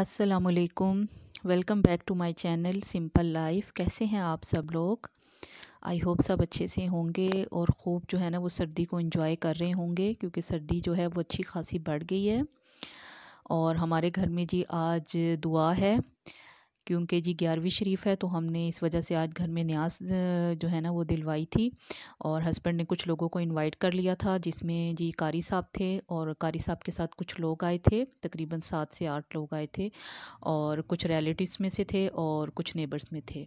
असलकुम welcome back to my channel simple life कैसे हैं आप सब लोग आई होप सब अच्छे से होंगे और ख़ूब जो है ना वो सर्दी को इंजॉय कर रहे होंगे क्योंकि सर्दी जो है वो अच्छी खासी बढ़ गई है और हमारे घर में जी आज दुआ है क्योंकि जी ग्यारहवीं शरीफ है तो हमने इस वजह से आज घर में न्यास जो है ना वो दिलवाई थी और हस्बैंड ने कुछ लोगों को इनवाइट कर लिया था जिसमें जी कारी साहब थे और कारी साहब के साथ कुछ लोग आए थे तकरीबन सात से आठ लोग आए थे और कुछ रिलेटिव्स में से थे और कुछ नेबर्स में थे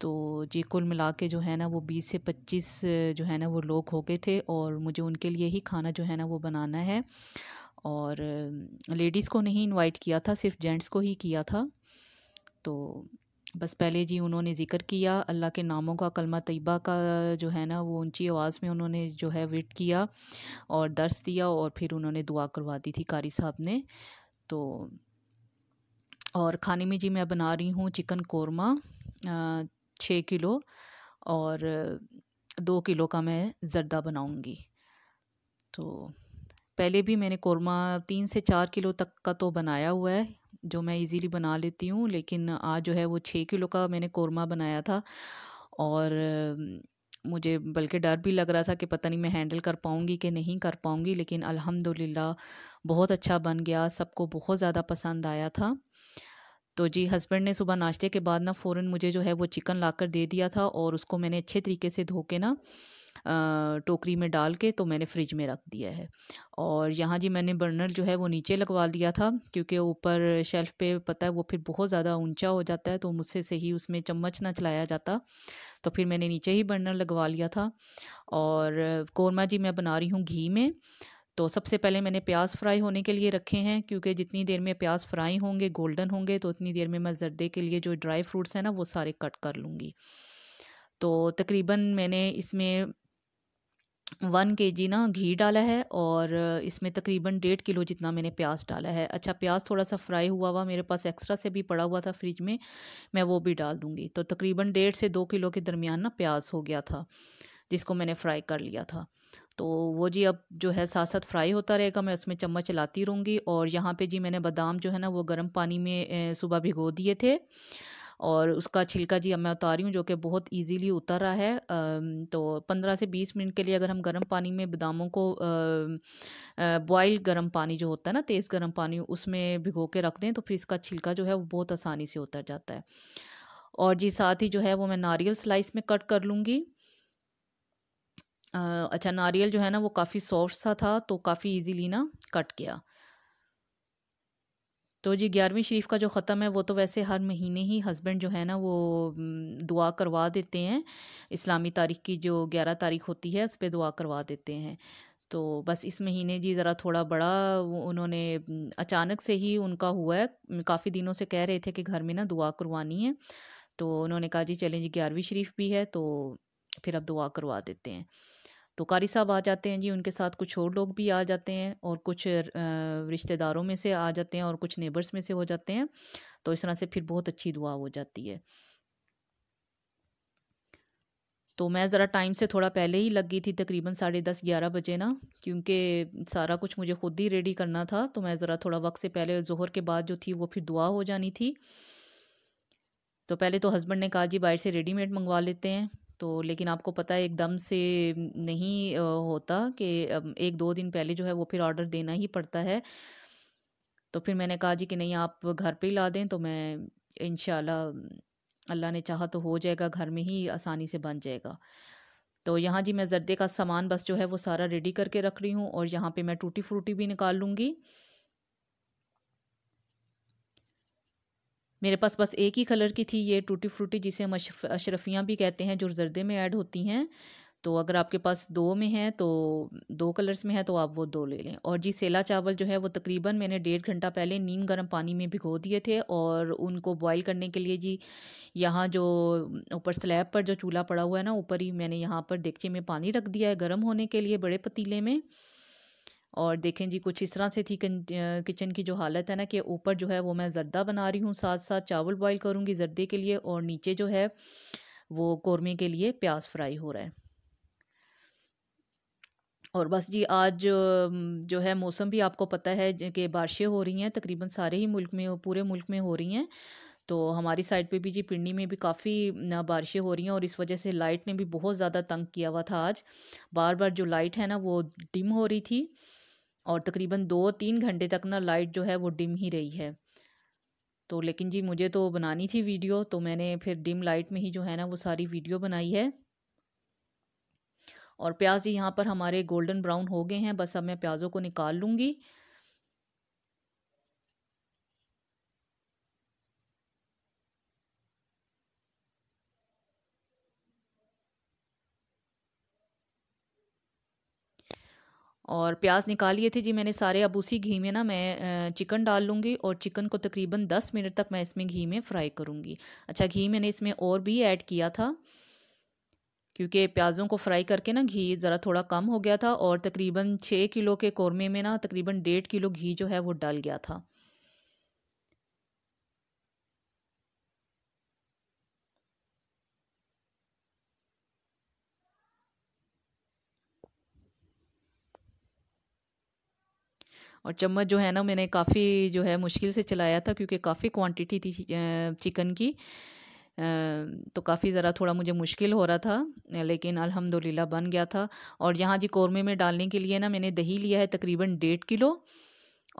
तो जी कुल मिला के जो है ना वो बीस से पच्चीस जो है ना वो लोग हो गए थे और मुझे उनके लिए ही खाना जो है ना वो बनाना है और लेडीज़ को नहीं इनवाइट किया था सिर्फ जेंट्स को ही किया था तो बस पहले जी उन्होंने ज़िक्र किया अल्लाह के नामों का कलमा तयबा का जो है ना वो ऊंची आवाज़ में उन्होंने जो है विट किया और दर्स दिया और फिर उन्होंने दुआ करवा दी थी कारी साहब ने तो और खाने में जी मैं बना रही हूँ चिकन कौरमा छः किलो और दो किलो का मैं जर्दा बनाऊँगी तो पहले भी मैंने कौरमा तीन से चार किलो तक का तो बनाया हुआ है जो मैं इजीली बना लेती हूँ लेकिन आज जो है वो छः किलो का मैंने कोरमा बनाया था और मुझे बल्कि डर भी लग रहा था कि पता नहीं मैं हैंडल कर पाऊँगी कि नहीं कर पाऊँगी लेकिन अल्हम्दुलिल्लाह बहुत अच्छा बन गया सबको बहुत ज़्यादा पसंद आया था तो जी हस्बैंड ने सुबह नाश्ते के बाद ना फ़ौरन मुझे जो है वो चिकन लाकर दे दिया था और उसको मैंने अच्छे तरीके से धो के ना टोकरी में डाल के तो मैंने फ्रिज में रख दिया है और यहाँ जी मैंने बर्नर जो है वो नीचे लगवा दिया था क्योंकि ऊपर शेल्फ़ पे पता है वो फिर बहुत ज़्यादा ऊंचा हो जाता है तो मुझसे से ही उसमें चम्मच ना चलाया जाता तो फिर मैंने नीचे ही बर्नर लगवा लिया था और कौरमा जी मैं बना रही हूँ घी में तो सबसे पहले मैंने प्याज फ्राई होने के लिए रखे हैं क्योंकि जितनी देर में प्याज फ्राई होंगे गोल्डन होंगे तो उतनी देर में मैं जर्दे के लिए जो ड्राई फ्रूट्स हैं ना वो सारे कट कर लूँगी तो तकरीबन मैंने इसमें वन के जी ना घी डाला है और इसमें तकरीबन डेढ़ किलो जितना मैंने प्याज डाला है अच्छा प्याज थोड़ा सा फ्राई हुआ हुआ मेरे पास एक्स्ट्रा से भी पड़ा हुआ था फ्रिज में मैं वो भी डाल दूँगी तो तकरीबन डेढ़ से दो किलो के दरमियान ना प्याज हो गया था जिसको मैंने फ्राई कर लिया था तो वो जी अब जो है साथ साथ फ्राई होता रहेगा मैं उसमें चम्मच चलाती रहूँगी और यहाँ पर जी मैंने बादाम जो है ना वो गर्म पानी में सुबह भिगो दिए थे और उसका छिलका जी अब मैं उतारी हूँ जो कि बहुत ईजीली उतर रहा है तो पंद्रह से बीस मिनट के लिए अगर हम गर्म पानी में बादामों को बॉयल गर्म पानी जो होता है ना तेज़ गर्म पानी उसमें भिगो के रख दें तो फिर इसका छिलका जो है वो बहुत आसानी से उतर जाता है और जी साथ ही जो है वो मैं नारियल स्लाइस में कट कर लूँगी अच्छा नारियल जो है ना वो काफ़ी सॉफ्ट सा था तो काफ़ी इजीली ना कट गया तो जी ग्यारहवीं शरीफ का जो ख़त्म है वो तो वैसे हर महीने ही हस्बैंड जो है ना वो दुआ करवा देते हैं इस्लामी तारीख की जो ग्यारह तारीख होती है उस पर दुआ करवा देते हैं तो बस इस महीने जी ज़रा थोड़ा बड़ा उन्होंने अचानक से ही उनका हुआ है काफ़ी दिनों से कह रहे थे कि घर में ना दुआ करवानी है तो उन्होंने कहा जी चलें जी ग्यारहवीं शरीफ भी है तो फिर अब दुआ करवा देते हैं तो कारी साहब आ जाते हैं जी उनके साथ कुछ और लोग भी आ जाते हैं और कुछ रिश्तेदारों में से आ जाते हैं और कुछ नेबर्स में से हो जाते हैं तो इस तरह से फिर बहुत अच्छी दुआ हो जाती है तो मैं ज़रा टाइम से थोड़ा पहले ही लग गई थी तकरीबन साढ़े दस ग्यारह बजे ना क्योंकि सारा कुछ मुझे ख़ुद ही रेडी करना था तो मैं ज़रा थोड़ा वक्त से पहले जहर के बाद जो थी वो फिर दुआ हो जानी थी तो पहले तो हस्बैंड ने कहा जी बाहर से रेडीमेड मंगवा लेते हैं तो लेकिन आपको पता है एकदम से नहीं होता कि एक दो दिन पहले जो है वो फिर ऑर्डर देना ही पड़ता है तो फिर मैंने कहा जी कि नहीं आप घर पे ही ला दें तो मैं इन अल्लाह ने चाहा तो हो जाएगा घर में ही आसानी से बन जाएगा तो यहाँ जी मैं जर्दे का सामान बस जो है वो सारा रेडी करके रख रही हूँ और यहाँ पे मैं टूटी फ्रूटी भी निकाल लूँगी मेरे पास बस एक ही कलर की थी ये टूटी फ्रूटी जिसे हम अशरफियाँ भी कहते हैं जो जर्दे में ऐड होती हैं तो अगर आपके पास दो में है तो दो कलर्स में है तो आप वो दो ले लें और जी सेला चावल जो है वो तकरीबन मैंने डेढ़ घंटा पहले नीम गर्म पानी में भिगो दिए थे और उनको बॉईल करने के लिए जी यहाँ जो ऊपर स्लैब पर जो चूल्हा पड़ा हुआ है ना ऊपर ही मैंने यहाँ पर देखचे में पानी रख दिया है गर्म होने के लिए बड़े पतीले में और देखें जी कुछ इस तरह से थी किचन की जो हालत है ना कि ऊपर जो है वो मैं जर्दा बना रही हूँ साथ साथ चावल बॉईल करूँगी जर्दे के लिए और नीचे जो है वो कौरमे के लिए प्याज फ्राई हो रहा है और बस जी आज जो है मौसम भी आपको पता है कि बारिशें हो रही हैं तकरीबन सारे ही मुल्क में पूरे मुल्क में हो रही हैं तो हमारी साइड पे भी जी पिंडी में भी काफ़ी बारिशें हो रही हैं और इस वजह से लाइट ने भी बहुत ज़्यादा तंग किया हुआ था आज बार बार जो लाइट है ना वो डिम हो रही थी और तकरीबन दो तीन घंटे तक ना लाइट जो है वो डिम ही रही है तो लेकिन जी मुझे तो बनानी थी वीडियो तो मैंने फिर डिम लाइट में ही जो है ना वो सारी वीडियो बनाई है और प्याज यहाँ पर हमारे गोल्डन ब्राउन हो गए हैं बस अब मैं प्याज़ों को निकाल लूँगी और प्याज निकाल लिए थे जी मैंने सारे अब उसी घी में ना मैं चिकन डाल लूँगी और चिकन को तकरीबन दस मिनट तक मैं इसमें घी में फ्राई करूँगी अच्छा घी मैंने इसमें और भी ऐड किया था क्योंकि प्याज़ों को फ्राई करके ना घी ज़रा थोड़ा कम हो गया था और तकरीबन छः किलो के कौरमे में ना तकरीबन डेढ़ किलो घी जो है वो डल गया था और चम्मच जो है ना मैंने काफ़ी जो है मुश्किल से चलाया था क्योंकि काफ़ी क्वांटिटी थी चिकन की तो काफ़ी ज़रा थोड़ा मुझे मुश्किल हो रहा था लेकिन अल्हम्दुलिल्लाह बन गया था और यहाँ जी कौरमे में डालने के लिए ना मैंने दही लिया है तकरीबन डेढ़ किलो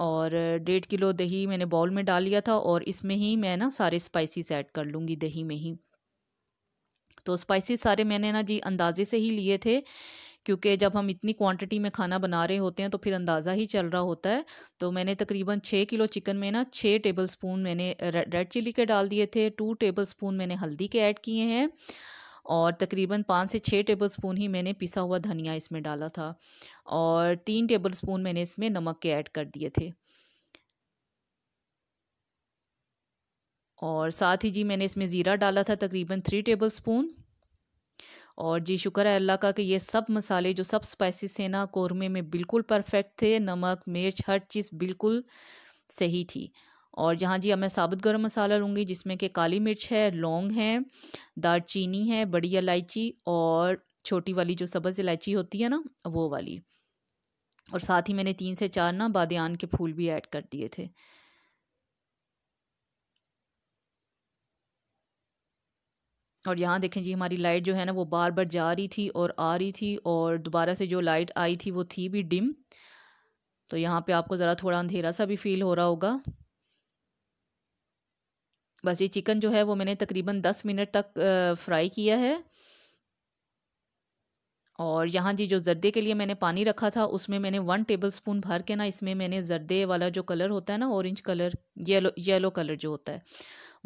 और डेढ़ किलो दही मैंने बाउल में डाल लिया था और इसमें ही मैं ना सारे स्पाइसेस ऐड कर लूँगी दही में ही तो स्पाइसी सारे मैंने ना जी अंदाज़े से ही लिए थे क्योंकि जब हम इतनी क्वांटिटी में खाना बना रहे होते हैं तो फिर अंदाज़ा ही चल रहा होता है तो मैंने तकरीबन छः किलो चिकन में ना छः टेबल स्पून मैंने रेड चिली के डाल दिए थे टू टेबल स्पून मैंने हल्दी के ऐड किए हैं और तकरीबन पाँच से छः टेबल स्पून ही मैंने पिसा हुआ धनिया इसमें डाला था और तीन टेबल स्पून मैंने इसमें नमक के ऐड कर दिए थे और साथ ही जी मैंने इसमें ज़ीरा डाला था तकरीबन थ्री टेबल स्पून और जी शुक्र है अल्लाह का कि ये सब मसाले जो सब स्पाइसी थे ना कौरमे में बिल्कुल परफेक्ट थे नमक मिर्च हर चीज़ बिल्कुल सही थी और जहाँ जी अब मैं साबुत गर्म मसाला लूँगी जिसमें कि काली मिर्च है लौंग है चीनी है बड़ी इलायची और छोटी वाली जो सब्ज़ इलायची होती है ना वो वाली और साथ ही मैंने तीन से चार ना बादियान के फूल भी ऐड कर दिए थे और यहाँ देखें जी हमारी लाइट जो है ना वो बार बार जा रही थी और आ रही थी और दोबारा से जो लाइट आई थी वो थी भी डिम तो यहाँ पे आपको ज़रा थोड़ा अंधेरा सा भी फील हो रहा होगा बस ये चिकन जो है वो मैंने तकरीबन दस मिनट तक फ्राई किया है और यहाँ जी जो जर्दे के लिए मैंने पानी रखा था उसमें मैंने वन टेबल स्पून भर के ना इसमें मैंने जर्दे वाला जो कलर होता है ना orange colour yellow yellow colour जो होता है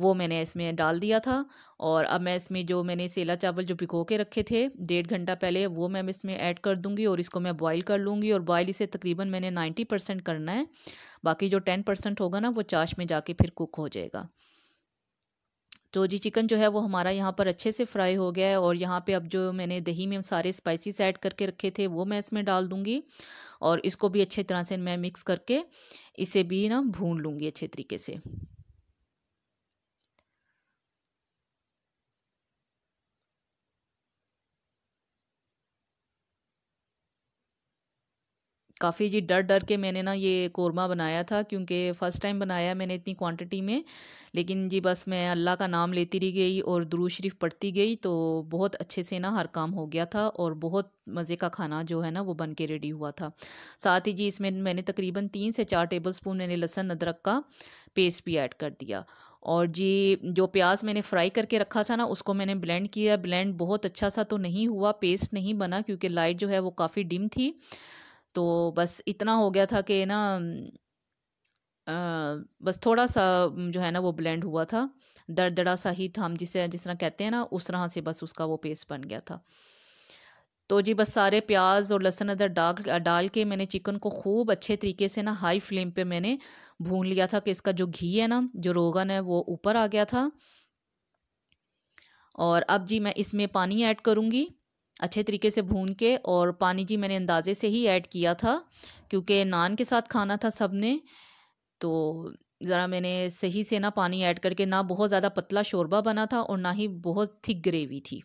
वो मैंने इसमें डाल दिया था और अब मैं इसमें जो मैंने सेला चावल जो भिगो के रखे थे डेढ़ घंटा पहले वो मैं इसमें ऐड कर दूंगी और इसको मैं बॉईल कर लूँगी और बॉईल इसे तकरीबन मैंने नाइन्टी परसेंट करना है बाकी जो टेन परसेंट होगा ना वो चाश में जाके फिर कुक हो जाएगा तो जी चिकन जो है वो हमारा यहाँ पर अच्छे से फ्राई हो गया है और यहाँ पे अब जो मैंने दही में सारे स्पाइसीस ऐड करके रखे थे वो मैं इसमें डाल दूँगी और इसको भी अच्छे तरह से मैं मिक्स करके इसे भी ना भून लूँगी अच्छे तरीके से काफ़ी जी डर डर के मैंने ना ये कौरमा बनाया था क्योंकि फ़र्स्ट टाइम बनाया मैंने इतनी क्वांटिटी में लेकिन जी बस मैं अल्लाह का नाम लेती रही गई और दुरू शरीफ पढ़ती गई तो बहुत अच्छे से ना हर काम हो गया था और बहुत मज़े का खाना जो है ना वो बन के रेडी हुआ था साथ ही जी इसमें मैंने तकरीबन तीन से चार टेबल स्पून मैंने लहसन अदरक का पेस्ट भी ऐड कर दिया और जी जो प्याज मैंने फ्राई करके रखा था ना उसको मैंने ब्लेंड किया ब्लेंड बहुत अच्छा सा तो नहीं हुआ पेस्ट नहीं बना क्योंकि लाइट जो है वो काफ़ी डिम थी तो बस इतना हो गया था कि ना आ, बस थोड़ा सा जो है ना वो ब्लेंड हुआ था दरदड़ा सा ही था हम जिसे जिस तरह कहते हैं ना उस तरह से बस उसका वो पेस्ट बन गया था तो जी बस सारे प्याज और लहसुन अदर डाल डाल के मैंने चिकन को खूब अच्छे तरीके से ना हाई फ्लेम पे मैंने भून लिया था कि इसका जो घी है ना जो रोगन है वो ऊपर आ गया था और अब जी मैं इसमें पानी ऐड करूँगी अच्छे तरीके से भून के और पानी जी मैंने अंदाज़े से ही ऐड किया था क्योंकि नान के साथ खाना था सब ने तो ज़रा मैंने सही से ना पानी ऐड करके ना बहुत ज़्यादा पतला शोरबा बना था और ना ही बहुत थिक ग्रेवी थी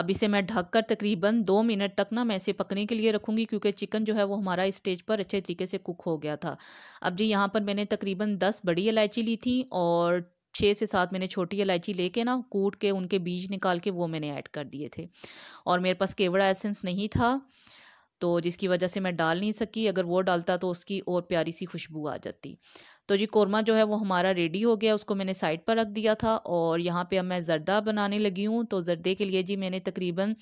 अब इसे मैं ढककर तकरीबन दो मिनट तक ना मैं इसे पकने के लिए रखूँगी क्योंकि चिकन जो है वो हमारा स्टेज पर अच्छे तरीके से कुक हो गया था अब जी यहाँ पर मैंने तकरीबन दस बड़ी इलायची ली थी और छः से सात मैंने छोटी इलायची लेके ना कूट के उनके बीज निकाल के वो मैंने ऐड कर दिए थे और मेरे पास केवड़ा एसेंस नहीं था तो जिसकी वजह से मैं डाल नहीं सकी अगर वो डालता तो उसकी और प्यारी सी खुशबू आ जाती तो जी कौरमा जो है वो हमारा रेडी हो गया उसको मैंने साइड पर रख दिया था और यहाँ पे अब मैं जर्दा बनाने लगी हूँ तो जर्दे के लिए जी मैंने तकरीबन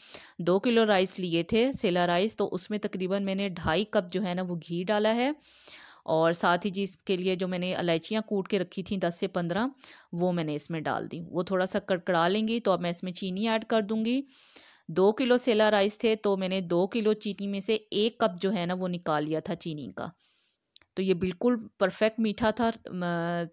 दो किलो राइस लिए थे सेला राइस तो उसमें तकरीबन मैंने ढाई कप जो है ना वो घी डाला है और साथ ही जी इसके लिए जो मैंने इलायचियाँ कूट के रखी थी दस से पंद्रह वो मैंने इसमें डाल दी वो थोड़ा सा कड़कड़ा लेंगी तो अब मैं इसमें चीनी ऐड कर दूँगी दो किलो सेला राइस थे तो मैंने दो किलो चीनी में से एक कप जो है ना वो निकाल लिया था चीनी का तो ये बिल्कुल परफेक्ट मीठा था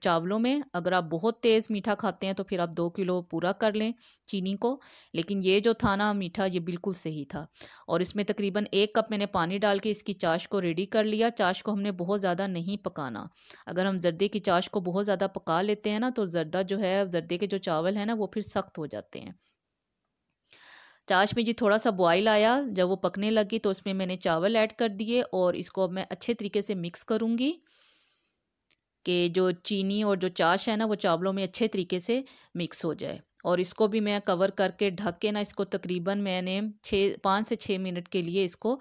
चावलों में अगर आप बहुत तेज़ मीठा खाते हैं तो फिर आप दो किलो पूरा कर लें चीनी को लेकिन ये जो था ना मीठा ये बिल्कुल सही था और इसमें तकरीबन एक कप मैंने पानी डाल के इसकी चाश को रेडी कर लिया चाश को हमने बहुत ज़्यादा नहीं पकाना अगर हम जर्दे की चाश को बहुत ज़्यादा पका लेते हैं ना तो जर्दा जो है जर्दे के जो चावल है ना वो फिर सख्त हो जाते हैं चाश में जी थोड़ा सा बॉयल आया जब वो पकने लगी तो उसमें मैंने चावल ऐड कर दिए और इसको अब मैं अच्छे तरीके से मिक्स करूँगी कि जो चीनी और जो चाश है ना वो चावलों में अच्छे तरीके से मिक्स हो जाए और इसको भी मैं कवर करके ढक के ना इसको तकरीबन मैंने छः पाँच से छः मिनट के लिए इसको आ,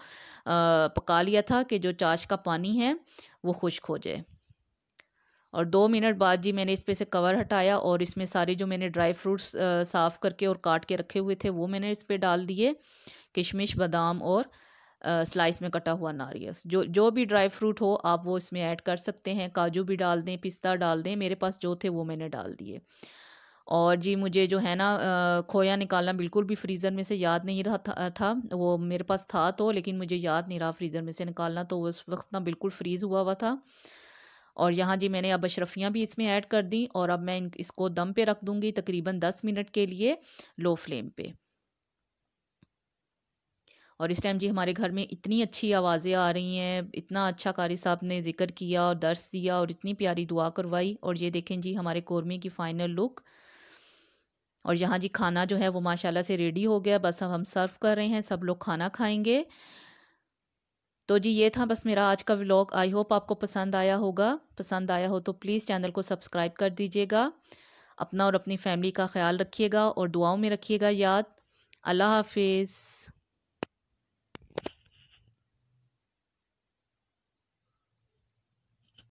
पका लिया था कि जो चाश का पानी है वो खुश्क हो जाए और दो मिनट बाद जी मैंने इस पर से कवर हटाया और इसमें सारे जो मैंने ड्राई फ्रूट्स साफ़ करके और काट के रखे हुए थे वो मैंने इस पर डाल दिए किशमिश बादाम और स्लाइस में कटा हुआ नारियल जो जो भी ड्राई फ्रूट हो आप वो इसमें ऐड कर सकते हैं काजू भी डाल दें पिस्ता डाल दें मेरे पास जो थे वो मैंने डाल दिए और जी मुझे जो है ना खोया निकालना बिल्कुल भी फ्रीज़र में से याद नहीं रहा था, था वो मेरे पास था तो लेकिन मुझे याद नहीं रहा फ्रीज़र में से निकालना तो उस वक्त ना बिल्कुल फ्रीज़ हुआ हुआ था और यहाँ जी मैंने अब अशरफियाँ भी इसमें ऐड कर दी और अब मैं इसको दम पे रख दूँगी तकरीबन दस मिनट के लिए लो फ्लेम पे और इस टाइम जी हमारे घर में इतनी अच्छी आवाज़ें आ रही हैं इतना अच्छा कारी साहब ने जिक्र किया और दर्श दिया और इतनी प्यारी दुआ करवाई और ये देखें जी हमारे कौरमे की फ़ाइनल लुक और यहाँ जी खाना जो है वो माशाल्लाह से रेडी हो गया बस अब हम सर्व कर रहे हैं सब लोग खाना खाएंगे तो जी ये था बस मेरा आज का व्लॉग आई होप आपको पसंद आया होगा पसंद आया हो तो प्लीज़ चैनल को सब्सक्राइब कर दीजिएगा अपना और अपनी फैमिली का ख्याल रखिएगा और दुआओं में रखिएगा याद अल्लाह हाफिज़